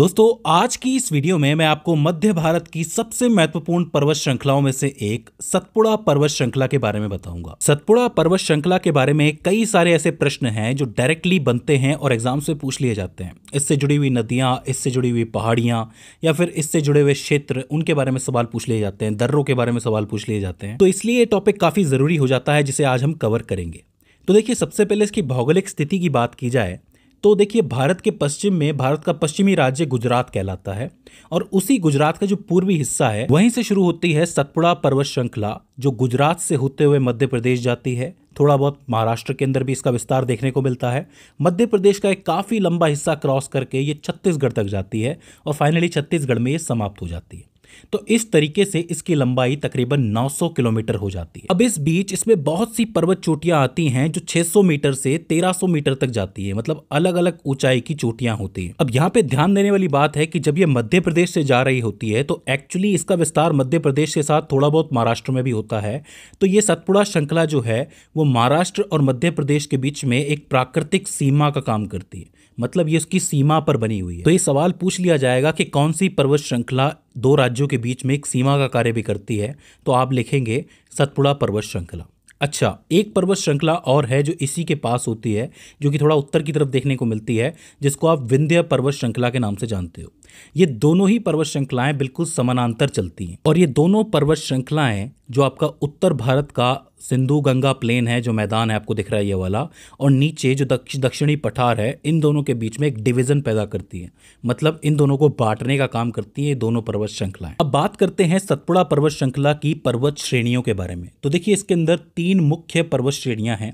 दोस्तों आज की इस वीडियो में मैं आपको मध्य भारत की सबसे महत्वपूर्ण पर्वत श्रृंखलाओं में से एक सतपुड़ा पर्वत श्रृंखला के बारे में बताऊंगा सतपुड़ा पर्वत श्रृंखला के बारे में कई सारे ऐसे प्रश्न हैं जो डायरेक्टली बनते हैं और एग्जाम से पूछ लिए जाते हैं इससे जुड़ी हुई नदियां इससे जुड़ी हुई पहाड़ियां या फिर इससे जुड़े हुए क्षेत्र उनके बारे में सवाल पूछ लिए जाते हैं दर्रों के बारे में सवाल पूछ लिए जाते हैं तो इसलिए ये टॉपिक काफी जरूरी हो जाता है जिसे आज हम कवर करेंगे तो देखिए सबसे पहले इसकी भौगोलिक स्थिति की बात की जाए तो देखिए भारत के पश्चिम में भारत का पश्चिमी राज्य गुजरात कहलाता है और उसी गुजरात का जो पूर्वी हिस्सा है वहीं से शुरू होती है सतपुड़ा पर्वत श्रृंखला जो गुजरात से होते हुए मध्य प्रदेश जाती है थोड़ा बहुत महाराष्ट्र के अंदर भी इसका विस्तार देखने को मिलता है मध्य प्रदेश का एक काफ़ी लंबा हिस्सा क्रॉस करके ये छत्तीसगढ़ तक जाती है और फाइनली छत्तीसगढ़ में ये समाप्त हो जाती है तो इस तरीके से इसकी लंबाई तकरीबन 900 किलोमीटर हो जाती है अब इस बीच इसमें बहुत सी पर्वत चोटियां आती हैं जो 600 मीटर से 1300 मीटर तक जाती है मतलब अलग अलग ऊंचाई की चोटियां होती हैं अब यहाँ पे ध्यान देने वाली बात है कि जब ये मध्य प्रदेश से जा रही होती है तो एक्चुअली इसका विस्तार मध्य प्रदेश के साथ थोड़ा बहुत महाराष्ट्र में भी होता है तो ये सतपुड़ा श्रृंखला जो है वो महाराष्ट्र और मध्य प्रदेश के बीच में एक प्राकृतिक सीमा का काम करती है मतलब ये उसकी सीमा पर बनी हुई है तो ये सवाल पूछ लिया जाएगा कि कौन सी पर्वत श्रृंखला दो राज्यों के बीच में एक सीमा का कार्य भी करती है तो आप लिखेंगे सतपुड़ा पर्वत श्रृंखला अच्छा एक पर्वत श्रृंखला और है जो इसी के पास होती है जो कि थोड़ा उत्तर की तरफ देखने को मिलती है जिसको आप विंध्य पर्वत श्रृंखला के नाम से जानते हो ये दोनों ही पर्वत श्रृंखलाएं बिल्कुल समानांतर चलती हैं और ये दोनों पर्वत श्रृंखलाएं जो आपका उत्तर भारत का सिंधु गंगा प्लेन है जो मैदान है आपको दिख रहा है ये वाला और नीचे जो दक्ष दक्षिणी पठार है इन दोनों के बीच में एक डिवीजन पैदा करती है मतलब इन दोनों को बांटने का काम करती है दोनों पर्वत श्रृंखलाएं अब बात करते हैं सतपुड़ा पर्वत श्रृंखला की पर्वत श्रेणियों के बारे में तो देखिए इसके अंदर तीन मुख्य पर्वत श्रेणियां हैं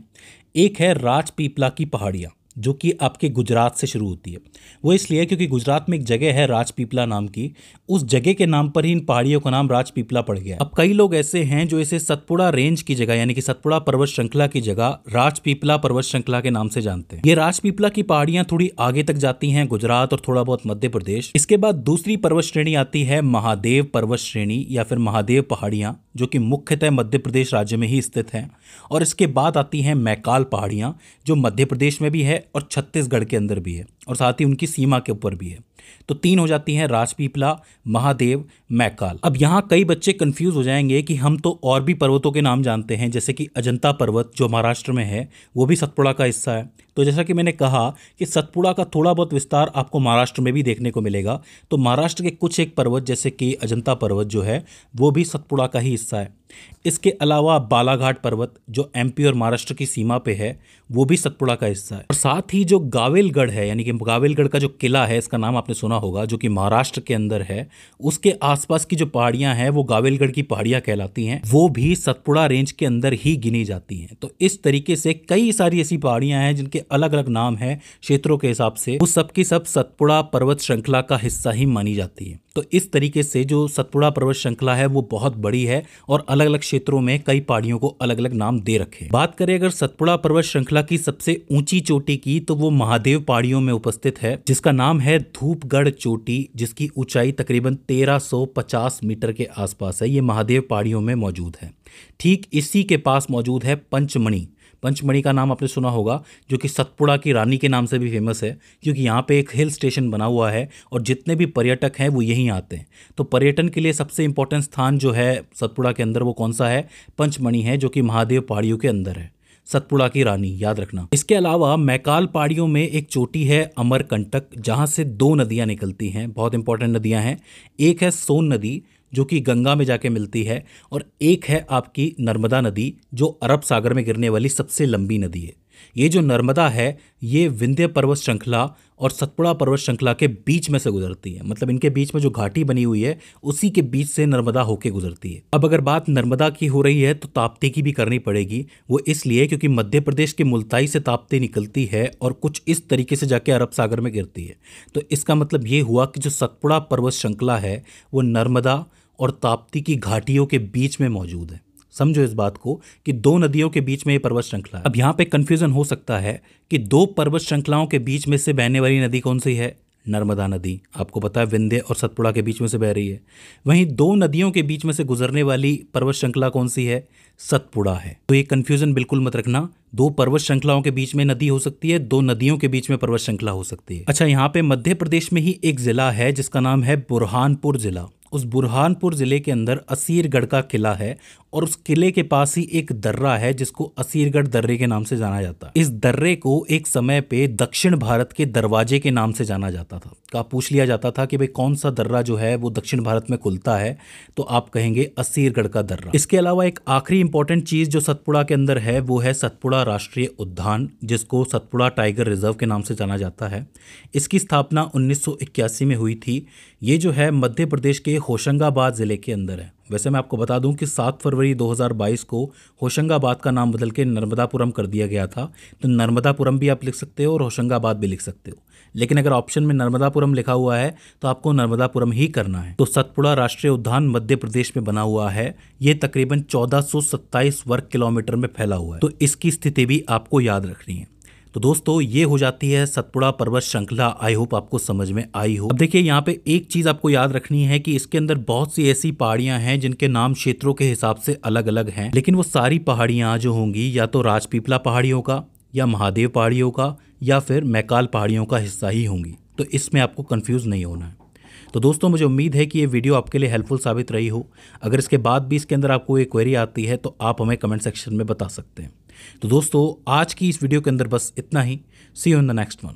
एक है राजपीपला की पहाड़ियां जो कि आपके गुजरात से शुरू होती है वो इसलिए क्योंकि गुजरात में एक जगह है राजपीपला नाम की उस जगह के नाम पर ही इन पहाड़ियों का नाम राजपीपला पड़ गया अब कई लोग ऐसे हैं जो इसे सतपुड़ा रेंज की जगह यानी कि सतपुड़ा पर्वत श्रृंखला की जगह राजपीपला पर्वत श्रृंखला के नाम से जानते हैं ये राजपीपला की पहाड़ियाँ थोड़ी आगे तक जाती हैं गुजरात और थोड़ा बहुत मध्य प्रदेश इसके बाद दूसरी पर्वत श्रेणी आती है महादेव पर्वत श्रेणी या फिर महादेव पहाड़ियाँ जो कि मुख्यतः मध्य प्रदेश राज्य में ही स्थित हैं और इसके बाद आती हैं मैकाल पहाड़ियाँ जो मध्य प्रदेश में भी है और छत्तीसगढ़ के अंदर भी है और साथ ही उनकी सीमा के ऊपर भी है तो तीन हो जाती हैं राजपीपला महादेव मैकाल अब यहाँ कई बच्चे कंफ्यूज हो जाएंगे कि हम तो और भी पर्वतों के नाम जानते हैं जैसे कि अजंता पर्वत जो महाराष्ट्र में है वो भी सतपुड़ा का हिस्सा है तो जैसा कि मैंने कहा कि सतपुड़ा का थोड़ा बहुत विस्तार आपको महाराष्ट्र में भी देखने को मिलेगा तो महाराष्ट्र के कुछ एक पर्वत जैसे कि अजंता पर्वत जो है वो भी सतपुड़ा का ही हिस्सा है इसके अलावा बालाघाट पर्वत जो एमपी और महाराष्ट्र की सीमा पे है वो भी सतपुड़ा का हिस्सा है और साथ ही जो गावेलगढ़ है यानी कि गावेलगढ़ का जो किला है इसका नाम आपने सुना होगा जो कि महाराष्ट्र के अंदर है उसके आसपास की जो पहाड़ियां हैं वो गावेलगढ़ की पहाड़ियाँ कहलाती हैं वो भी सतपुड़ा रेंज के अंदर ही गिनी जाती हैं तो इस तरीके से कई सारी ऐसी पहाड़ियाँ हैं जिनके अलग अलग नाम है क्षेत्रों के हिसाब से वो सबकी सब सतपुड़ा पर्वत श्रृंखला का हिस्सा ही मानी जाती है तो इस तरीके से जो सतपुड़ा पर्वत श्रृंखला है वो बहुत बड़ी है और अलग अलग क्षेत्रों में कई पहाड़ियों को अलग अलग नाम दे रखे बात करें अगर सतपुड़ा पर्वत श्रृंखला की सबसे ऊंची चोटी की तो वो महादेव पहाड़ियों में उपस्थित है जिसका नाम है धूपगढ़ चोटी जिसकी ऊंचाई तकरीबन तेरह मीटर के आसपास है ये महादेव पहाड़ियों में मौजूद है ठीक इसी के पास मौजूद है पंचमणि पंचमढ़ी का नाम आपने सुना होगा जो कि सतपुड़ा की रानी के नाम से भी फेमस है क्योंकि यहाँ पे एक हिल स्टेशन बना हुआ है और जितने भी पर्यटक हैं वो यहीं आते हैं तो पर्यटन के लिए सबसे इंपॉर्टेंट स्थान जो है सतपुड़ा के अंदर वो कौन सा है पंचमणि है जो कि महादेव पहाड़ियों के अंदर है सतपुड़ा की रानी याद रखना इसके अलावा मैकाल पहाड़ियों में एक चोटी है अमरकंटक जहाँ से दो नदियाँ निकलती हैं बहुत इंपॉर्टेंट नदियाँ हैं एक है सोन नदी जो कि गंगा में जाके मिलती है और एक है आपकी नर्मदा नदी जो अरब सागर में गिरने वाली सबसे लंबी नदी है ये जो नर्मदा है ये विंध्य पर्वत श्रृंखला और सतपुड़ा पर्वत श्रृंखला के बीच में से गुजरती है मतलब इनके बीच में जो घाटी बनी हुई है उसी के बीच से नर्मदा होके गुजरती है अब अगर बात नर्मदा की हो रही है तो ताप्ती की भी करनी पड़ेगी वो इसलिए क्योंकि मध्य प्रदेश के मुल्ताई से ताप्ती निकलती है और कुछ इस तरीके से जाके अरब सागर में गिरती है तो इसका मतलब ये हुआ कि जो सतपुड़ा पर्वत श्रृंखला है वो नर्मदा और ताप्ती की घाटियों के बीच में मौजूद है समझो इस बात को कि दो नदियों के बीच में ये पर्वत श्रृंखला अब यहाँ पे कन्फ्यूजन हो सकता है कि दो पर्वत श्रृंखलाओं के बीच में से बहने वाली नदी कौन सी है नर्मदा नदी आपको पता है विंध्य और सतपुड़ा के बीच में से बह रही है वहीं दो नदियों के बीच में से गुजरने वाली पर्वत श्रृंखला कौन सी है सतपुड़ा है तो ये कन्फ्यूजन बिल्कुल मत रखना दो पर्वत श्रृंखलाओं के बीच में नदी हो सकती है दो नदियों के बीच में पर्वत श्रृंखला हो सकती है अच्छा यहाँ पे मध्य प्रदेश में ही एक जिला है जिसका नाम है बुरहानपुर जिला उस बुरहानपुर ज़िले के अंदर असीरगढ़ का किला है और उस किले के पास ही एक दर्रा है जिसको असीरगढ़ दर्रे के नाम से जाना जाता है इस दर्रे को एक समय पे दक्षिण भारत के दरवाजे के नाम से जाना जाता था का तो पूछ लिया जाता था कि भाई कौन सा दर्रा जो है वो दक्षिण भारत में खुलता है तो आप कहेंगे असीरगढ़ का दर्रा इसके अलावा एक आखिरी इंपॉर्टेंट चीज़ जो सतपुड़ा के अंदर है वो है सतपुड़ा राष्ट्रीय उद्यान जिसको सतपुड़ा टाइगर रिजर्व के नाम से जाना जाता है इसकी स्थापना उन्नीस में हुई थी ये जो है मध्य प्रदेश के ये होशंगाबाद ज़िले के अंदर है वैसे मैं आपको बता दूं कि 7 फरवरी 2022 को होशंगाबाद का नाम बदल के नर्मदापुरम कर दिया गया था तो नर्मदापुरम भी आप लिख सकते हो और होशंगाबाद भी लिख सकते हो लेकिन अगर ऑप्शन में नर्मदापुरम लिखा हुआ है तो आपको नर्मदापुरम ही करना है तो सतपुड़ा राष्ट्रीय उद्यान मध्य प्रदेश में बना हुआ है ये तकरीबन चौदह वर्ग किलोमीटर में फैला हुआ है तो इसकी स्थिति भी आपको याद रखनी है तो दोस्तों ये हो जाती है सतपुड़ा पर्वत श्रृंखला आई होप आपको समझ में आई हो अब देखिए यहाँ पे एक चीज़ आपको याद रखनी है कि इसके अंदर बहुत सी ऐसी पहाड़ियाँ हैं जिनके नाम क्षेत्रों के हिसाब से अलग अलग हैं लेकिन वो सारी पहाड़ियाँ जो होंगी या तो राजपीपला पहाड़ियों का या महादेव पहाड़ियों का या फिर मैकाल पहाड़ियों का हिस्सा ही होंगी तो इसमें आपको कन्फ्यूज़ नहीं होना है तो दोस्तों मुझे उम्मीद है कि ये वीडियो आपके लिए हेल्पफुल साबित रही हो अगर इसके बाद भी इसके अंदर आपको ये क्वेरी आती है तो आप हमें कमेंट सेक्शन में बता सकते हैं तो दोस्तों आज की इस वीडियो के अंदर बस इतना ही see you in the next one